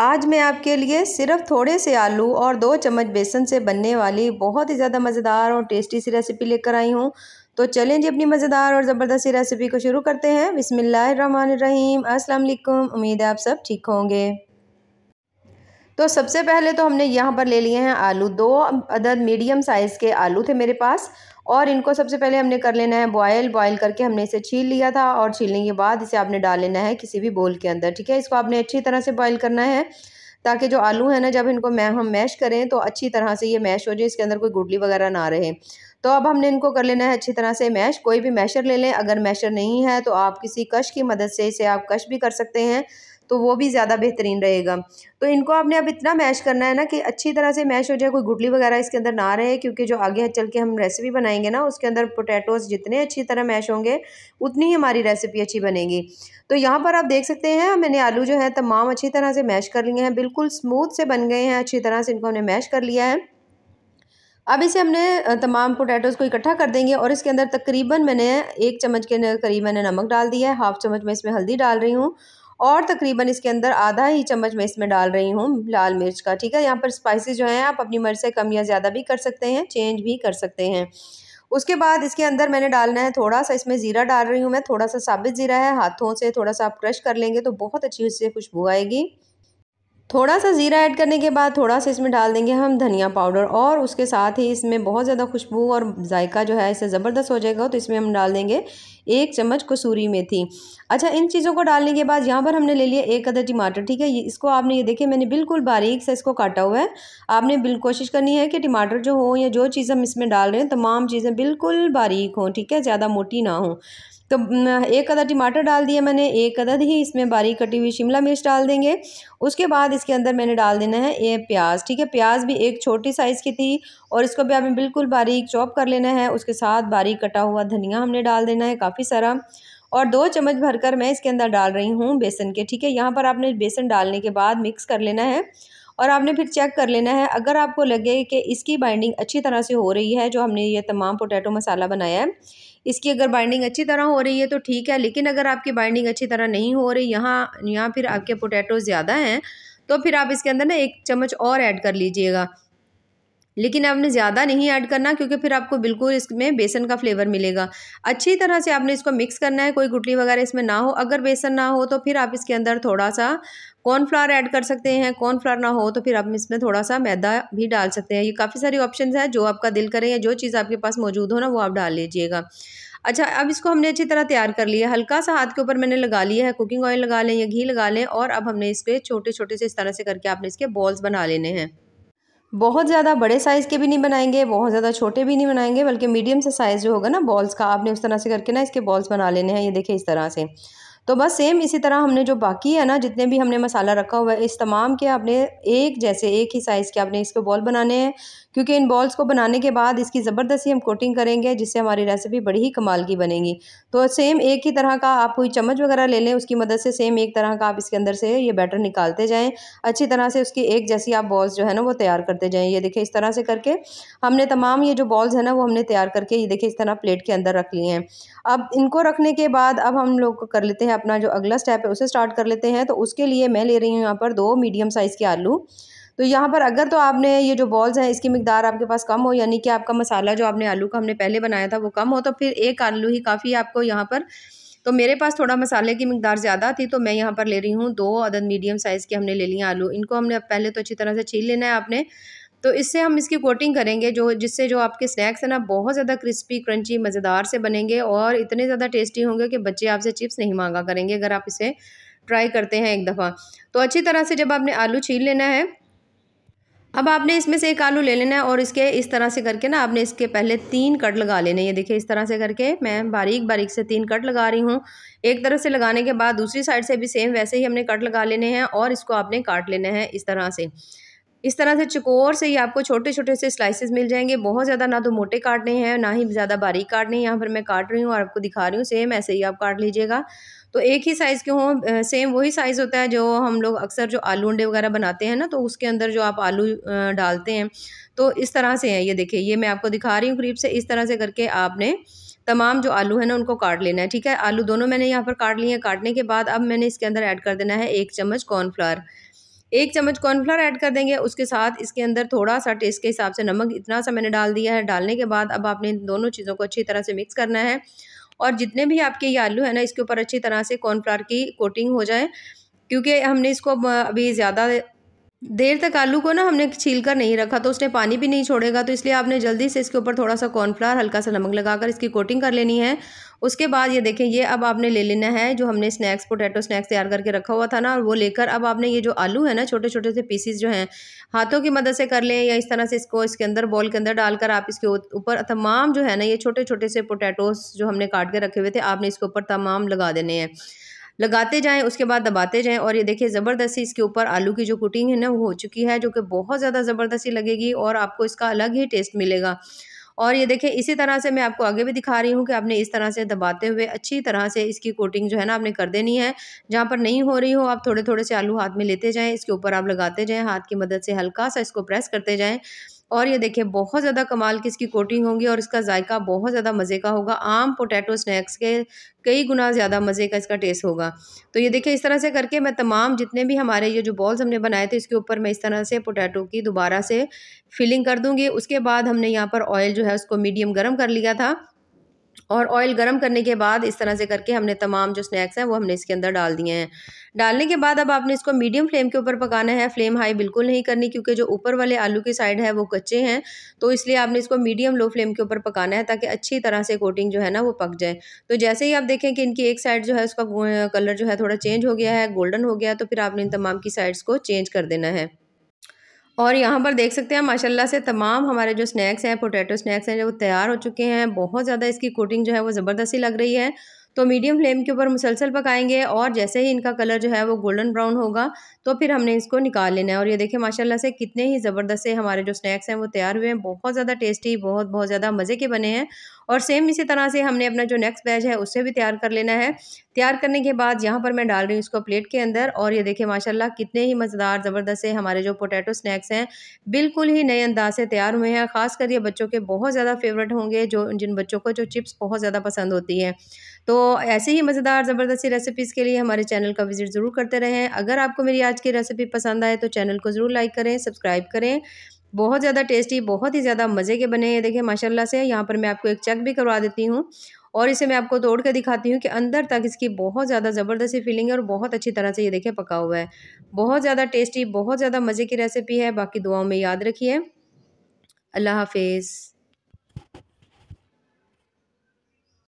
आज मैं आपके लिए सिर्फ थोड़े से आलू और दो चम्मच बेसन से बनने वाली बहुत ही ज़्यादा मज़ेदार और टेस्टी सी रेसिपी लेकर आई हूँ तो चलें जी अपनी मज़ेदार और ज़बरदस्त सी रेसिपी को शुरू करते हैं बिसमीम अस्सलाम वालेकुम उम्मीद है आप सब ठीक होंगे तो सबसे पहले तो हमने यहाँ पर ले लिए हैं आलू दो अदद मीडियम साइज़ के आलू थे मेरे पास और इनको सबसे पहले हमने कर लेना है बॉयल बॉयल करके हमने इसे छील लिया था और छीलने के बाद इसे आपने डाल लेना है किसी भी बोल के अंदर ठीक है इसको आपने अच्छी तरह से बॉयल करना है ताकि जो आलू है ना जब इनको मैं हम मैश करें तो अच्छी तरह से ये मैश हो जाए इसके अंदर कोई गुडली वगैरह ना रहे तो अब हमने इनको कर लेना है अच्छी तरह से मैश कोई भी मैशर ले लें अगर मैशर नहीं है तो आप किसी कश की मदद से इसे आप कश भी कर सकते हैं तो वो भी ज़्यादा बेहतरीन रहेगा तो इनको आपने अब इतना मैश करना है ना कि अच्छी तरह से मैश हो जाए कोई गुटली वगैरह इसके अंदर ना रहे क्योंकि जो आगे चल के हम रेसिपी बनाएंगे ना उसके अंदर पोटैटोज़ जितने अच्छी तरह मैश होंगे उतनी ही हमारी रेसिपी अच्छी बनेगी तो यहाँ पर आप देख सकते हैं मैंने आलू जो है तमाम अच्छी तरह से मैश कर लिए हैं बिल्कुल स्मूथ से बन गए हैं अच्छी तरह से इनको हमने मैश कर लिया है अब इसे हमने तमाम पोटैटोज़ को इकट्ठा कर देंगे और इसके अंदर तकरीबन मैंने एक चम्मच के करीब मैंने नमक डाल दिया है हाफ़ चम्मच मैं इसमें हल्दी डाल रही हूँ और तकरीबन इसके अंदर आधा ही चम्मच मैं इसमें डाल रही हूँ लाल मिर्च का ठीक है यहाँ पर स्पाइसेस जो हैं आप अपनी मर्ज़ से कम या ज़्यादा भी कर सकते हैं चेंज भी कर सकते हैं उसके बाद इसके अंदर मैंने डालना है थोड़ा सा इसमें ज़ीरा डाल रही हूँ मैं थोड़ा सा साबित ज़ीरा है हाथों से थोड़ा सा आप क्रश कर लेंगे तो बहुत अच्छी उससे खुशबू आएगी थोड़ा सा ज़ीरा ऐड करने के बाद थोड़ा सा इसमें डाल देंगे हम धनिया पाउडर और उसके साथ ही इसमें बहुत ज़्यादा खुशबू और जायका जो है इससे ज़बरदस्त हो जाएगा तो इसमें हम डाल देंगे एक चम्मच कसूरी मेथी अच्छा इन चीज़ों को डालने के बाद यहाँ पर हमने ले लिया एक अदर टमाटर ठीक है इसको आपने ये देखिए मैंने बिल्कुल बारीक से इसको काटा हुआ है आपने कोशिश करनी है कि टमाटर जो हो या जो चीज़ हम इसमें डाल रहे हैं तमाम चीज़ें बिल्कुल बारीक हों ठीक है ज़्यादा मोटी ना हों तो एक अदर टमाटर डाल दिया मैंने एक अदद ही इसमें बारीक कटी हुई शिमला मिर्च डाल देंगे उसके बाद इसके अंदर मैंने डाल देना है ये प्याज ठीक है प्याज भी एक छोटी साइज़ की थी और इसको भी आपने बिल्कुल बारीक चॉप कर लेना है उसके साथ बारीक कटा हुआ धनिया हमने डाल देना है काफ़ी सारा और दो चम्मच भरकर मैं इसके अंदर डाल रही हूँ बेसन के ठीक है यहाँ पर आपने बेसन डालने के बाद मिक्स कर लेना है और आपने फिर चेक कर लेना है अगर आपको लगे कि इसकी बाइंडिंग अच्छी तरह से हो रही है जो हमने ये तमाम पोटैटो मसाला बनाया है इसकी अगर बाइंडिंग अच्छी तरह हो रही है तो ठीक है लेकिन अगर आपकी बाइंडिंग अच्छी तरह नहीं हो रही यहाँ यहाँ फिर आपके पोटैटो ज़्यादा हैं तो फिर आप इसके अंदर ना एक चम्मच और ऐड कर लीजिएगा लेकिन आपने ज़्यादा नहीं ऐड करना क्योंकि फिर आपको बिल्कुल इसमें बेसन का फ्लेवर मिलेगा अच्छी तरह से आपने इसको मिक्स करना है कोई गुटली वगैरह इसमें ना हो अगर बेसन ना हो तो फिर आप इसके अंदर थोड़ा सा कॉर्नफ्लावर ऐड कर सकते हैं कॉर्नफ्लावर ना हो तो फिर आप इसमें थोड़ा सा मैदा भी डाल सकते हैं ये काफ़ी सारी ऑप्शन है जो आपका दिल करें या जो चीज़ आपके पास मौजूद हो ना वो आप डाल लीजिएगा अच्छा अब इसको हमने अच्छी तरह तैयार कर लिया हल्का सा हाथ के ऊपर मैंने लगा लिया है कुकिंग ऑयल लगा लें या घी लगा लें और अब हमने इसके छोटे छोटे से इस तरह से करके आपने इसके बॉल्स बना लेने हैं बहुत ज़्यादा बड़े साइज़ के भी नहीं बनाएंगे बहुत ज़्यादा छोटे भी नहीं बनाएंगे बल्कि मीडियम से साइज़ जो होगा ना बॉल्स का आपने उस तरह से करके ना इसके बॉल्स बना लेने हैं ये देखिए इस तरह से तो बस सेम इसी तरह हमने जो बाकी है ना जितने भी हमने मसाला रखा हुआ है इस तमाम के आपने एक जैसे एक ही साइज़ के आपने इसके बॉल बनाने हैं क्योंकि इन बॉल्स को बनाने के बाद इसकी ज़बरदस्ती हम कोटिंग करेंगे जिससे हमारी रेसिपी बड़ी ही कमाल की बनेगी तो सेम एक ही तरह का आप कोई चम्मच वगैरह ले लें उसकी मदद से सेम एक तरह का आप इसके अंदर से ये बैटर निकालते जाएँ अच्छी तरह से उसकी एक जैसी आप बॉल्स जो है ना वो तैयार करते जाएँ ये देखें इस तरह से करके हमने तमाम ये जो बॉल्स है ना वो हमने तैयार करके ये देखें इस तरह प्लेट के अंदर रख लिए हैं अब इनको रखने के बाद अब हम लोग कर लेते हैं अपना जो अगला स्टेप है उसे स्टार्ट कर लेते हैं तो उसके लिए मैं ले रही हूँ यहाँ पर दो मीडियम साइज़ के आलू तो यहाँ पर अगर तो आपने ये जो बॉल्स हैं इसकी मकदार आपके पास कम हो यानी कि आपका मसाला जो आपने आलू का हमने पहले बनाया था वो कम हो तो फिर एक आलू ही काफ़ी आपको यहाँ पर तो मेरे पास थोड़ा मसाले की मकदार ज़्यादा थी तो मैं यहाँ पर ले रही हूँ दो अदद मीडियम साइज़ के हमने ले लिए आलू इनको हमने पहले तो अच्छी तरह से छील लेना है आपने तो इससे हम इसकी कोटिंग करेंगे जो जिससे जो आपके स्नैक्स हैं ना बहुत ज़्यादा क्रिस्पी क्रंची मज़ेदार से बनेंगे और इतने ज़्यादा टेस्टी होंगे कि बच्चे आपसे चिप्स नहीं मांगा करेंगे अगर आप इसे ट्राई करते हैं एक दफ़ा तो अच्छी तरह से जब आपने आलू छीन लेना है अब आपने इसमें से एक आलू ले लेना है और इसके इस तरह से करके ना आपने इसके पहले तीन कट लगा लेने ये देखिए इस तरह से करके मैं बारीक बारीक से तीन कट लगा रही हूँ एक तरफ से लगाने के बाद दूसरी साइड से भी सेम वैसे ही हमने कट लगा लेने हैं और इसको आपने काट लेना है इस तरह से इस तरह से चकोर से ही आपको छोटे छोटे से स्लाइसेस मिल जाएंगे बहुत ज़्यादा ना तो मोटे काटने हैं ना ही ज़्यादा बारीक काटने यहाँ पर मैं काट रही हूँ और आपको दिखा रही हूँ सेम ऐसे ही आप काट लीजिएगा तो एक ही साइज़ के हों सेम वही साइज़ होता है जो हम लोग अक्सर जो आलू अंडे वगैरह बनाते हैं ना तो उसके अंदर जो आप आलू डालते हैं तो इस तरह से है ये देखिए ये मैं आपको दिखा रही हूँ करीब से इस तरह से करके आपने तमाम जो आलू है ना उनको काट लेना है ठीक है आलू दोनों मैंने यहाँ पर काट लिए हैं काटने के बाद अब मैंने इसके अंदर ऐड कर देना है एक चम्मच कॉर्नफ्लावर एक चम्मच कॉर्नफ्लावर ऐड कर देंगे उसके साथ इसके अंदर थोड़ा सा टेस्ट के हिसाब से नमक इतना सा मैंने डाल दिया है डालने के बाद अब आपने इन दोनों चीज़ों को अच्छी तरह से मिक्स करना है और जितने भी आपके ये आलू है ना इसके ऊपर अच्छी तरह से कॉर्नफ्लावर की कोटिंग हो जाए क्योंकि हमने इसको अभी ज़्यादा देर तक आलू को ना हमने छील कर नहीं रखा तो उसने पानी भी नहीं छोड़ेगा तो इसलिए आपने जल्दी से इसके ऊपर थोड़ा सा कॉर्नफ्लावर हल्का सा नमक लगाकर इसकी कोटिंग कर लेनी है उसके बाद ये देखें ये अब आपने ले लेना है जो हमने स्नैक्स पोटैटो स्नैक्स तैयार करके रखा हुआ था ना वो लेकर अब आपने ये जो आलू है ना छोटे छोटे से पीसीस जो हैं हाथों की मदद से कर लें या इस तरह से इसको इसके अंदर बॉल के अंदर डालकर आप इसके ऊपर तमाम जो है ना ये छोटे छोटे से पोटैटोस जो हमने काट के रखे हुए थे आपने इसके ऊपर तमाम लगा देने हैं लगाते जाएं उसके बाद दबाते जाएं और ये देखिए ज़बरदस्ती इसके ऊपर आलू की जो कुटिंग है ना वो हो चुकी है जो कि बहुत ज़्यादा ज़बरदस्ती लगेगी और आपको इसका अलग ही टेस्ट मिलेगा और ये देखें इसी तरह से मैं आपको आगे भी दिखा रही हूँ कि आपने इस तरह से दबाते हुए अच्छी तरह से इसकी कोटिंग जो है ना आपने कर देनी है जहाँ पर नहीं हो रही हो आप थोड़े थोड़े से आलू हाथ में लेते जाएँ इसके ऊपर आप लगाते जाएँ हाथ की मदद से हल्का सा इसको प्रेस करते जाएँ और ये देखिए बहुत ज़्यादा कमाल की इसकी कोटिंग होगी और इसका जायका बहुत ज़्यादा मज़े का होगा आम पोटैटो स्नैक्स के कई गुना ज़्यादा मज़े का इसका टेस्ट होगा तो ये देखिए इस तरह से करके मैं तमाम जितने भी हमारे ये जो बॉल्स हमने बनाए थे इसके ऊपर मैं इस तरह से पोटैटो की दोबारा से फिलिंग कर दूँगी उसके बाद हमने यहाँ पर ऑयल जो है उसको मीडियम गर्म कर लिया था और ऑयल गर्म करने के बाद इस तरह से करके हमने तमाम जो स्नैक्स हैं वो हमने इसके अंदर डाल दिए हैं डालने के बाद अब आपने इसको मीडियम फ्लेम के ऊपर पकाना है फ्लेम हाई बिल्कुल नहीं करनी क्योंकि जो ऊपर वाले आलू की साइड है वो कच्चे हैं तो इसलिए आपने इसको मीडियम लो फ्लेम के ऊपर पकाना है ताकि अच्छी तरह से कोटिंग जो है ना वो पक जाए तो जैसे ही आप देखें कि इनकी एक साइड जो है उसका कलर जो है थोड़ा चेंज हो गया है गोल्डन हो गया तो फिर आपने इन तमाम की साइड्स को चेंज कर देना है और यहाँ पर देख सकते हैं माशाल्लाह से तमाम हमारे जो स्नैक्स हैं पोटैटो स्नैक्स हैं जो तैयार हो चुके हैं बहुत ज़्यादा इसकी कोटिंग जो है वो ज़बरदस्ती लग रही है तो मीडियम फ्लेम के ऊपर मुसलसल पकाएंगे और जैसे ही इनका कलर जो है वो गोल्डन ब्राउन होगा तो फिर हमने इसको निकाल लेना है और ये देखिए माशाल्लाह से कितने ही ज़बरदस्त से हमारे जो स्नैक्स हैं वो तैयार हुए हैं बहुत ज़्यादा टेस्टी बहुत बहुत ज़्यादा मज़े के बने हैं और सेम इसी तरह से हमने अपना जो नेक्स्ट बैच है उससे भी तैयार कर लेना है तैयार करने के बाद यहाँ पर मैं डाल रही हूँ इसको प्लेट के अंदर और ये देखिए माशाल्लाह कितने ही मज़ेदार ज़बरदस्त से हमारे जो पोटैटो स्नैक्स हैं बिल्कुल ही नए अंदाज से तैयार हुए हैं ख़ास कर ये बच्चों के बहुत ज़्यादा फेवरेट होंगे जो जिन बच्चों को जो चिप्स बहुत ज़्यादा पसंद होती है तो ऐसे ही मज़ेदार ज़बरदस्ती रेसिपीज़ के लिए हमारे चैनल का विज़िट ज़रूर करते रहें अगर आपको मेरी आज की रेसिपी पसंद आए तो चैनल को ज़रूर लाइक करें सब्सक्राइब करें बहुत ज़्यादा टेस्टी बहुत ही ज़्यादा मज़े के बने हैं देखें माशाल्लाह से यहाँ पर मैं आपको एक चेक भी करवा देती हूँ और इसे मैं आपको तोड़ के दिखाती हूँ कि अंदर तक इसकी बहुत ज़्यादा ज़बरदस्ती फीलिंग है और बहुत अच्छी तरह से ये देखें पका हुआ है बहुत ज़्यादा टेस्टी बहुत ज़्यादा मज़े की रेसिपी है बाकी दुआओं में याद रखिए अल्लाह हाफिज़